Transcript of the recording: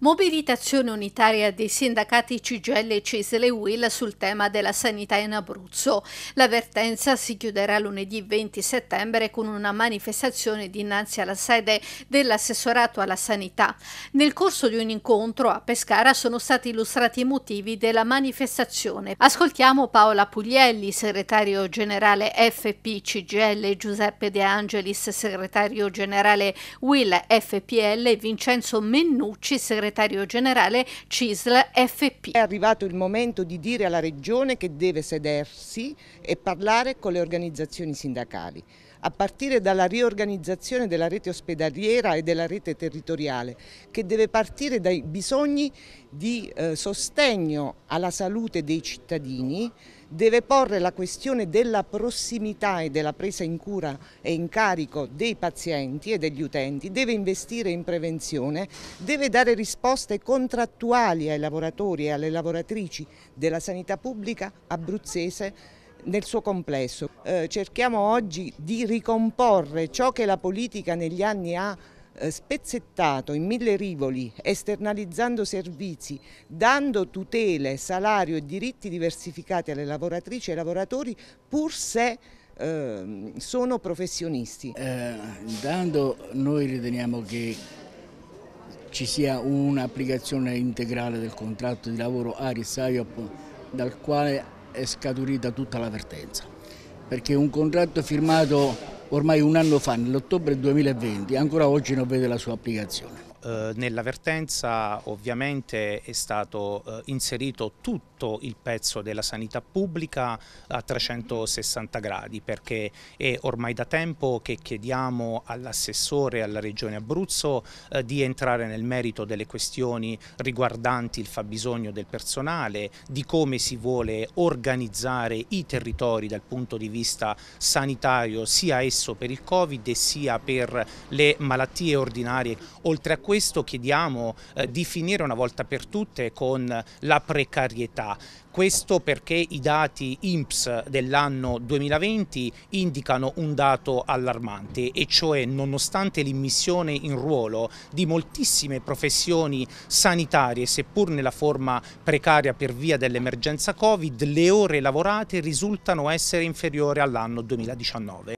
Mobilitazione unitaria dei sindacati Cigelle e e Will sul tema della sanità in Abruzzo. L'avvertenza si chiuderà lunedì 20 settembre con una manifestazione dinanzi alla sede dell'assessorato alla sanità. Nel corso di un incontro a Pescara sono stati illustrati i motivi della manifestazione. Ascoltiamo Paola Puglielli, segretario generale FP CGL, Giuseppe De Angelis, segretario generale Will FPL e Vincenzo Mennucci, segretario segretario generale CISL FP. È arrivato il momento di dire alla Regione che deve sedersi e parlare con le organizzazioni sindacali a partire dalla riorganizzazione della rete ospedaliera e della rete territoriale, che deve partire dai bisogni di eh, sostegno alla salute dei cittadini, deve porre la questione della prossimità e della presa in cura e in carico dei pazienti e degli utenti, deve investire in prevenzione, deve dare risposta risposte contrattuali ai lavoratori e alle lavoratrici della sanità pubblica abruzzese nel suo complesso. Eh, cerchiamo oggi di ricomporre ciò che la politica negli anni ha eh, spezzettato in mille rivoli, esternalizzando servizi, dando tutele, salario e diritti diversificati alle lavoratrici e ai lavoratori pur se eh, sono professionisti. Eh, intanto noi riteniamo che ci sia un'applicazione integrale del contratto di lavoro Aris-Aiop dal quale è scaturita tutta l'avvertenza, perché un contratto firmato ormai un anno fa, nell'ottobre 2020, ancora oggi non vede la sua applicazione eh, nell'avvertenza ovviamente è stato eh, inserito tutto il pezzo della sanità pubblica a 360 gradi perché è ormai da tempo che chiediamo all'assessore e alla regione Abruzzo eh, di entrare nel merito delle questioni riguardanti il fabbisogno del personale, di come si vuole organizzare i territori dal punto di vista sanitario sia esso per il Covid sia per le malattie ordinarie, oltre a questo chiediamo eh, di finire una volta per tutte con la precarietà. Questo perché i dati INPS dell'anno 2020 indicano un dato allarmante e cioè nonostante l'immissione in ruolo di moltissime professioni sanitarie, seppur nella forma precaria per via dell'emergenza Covid, le ore lavorate risultano essere inferiori all'anno 2019.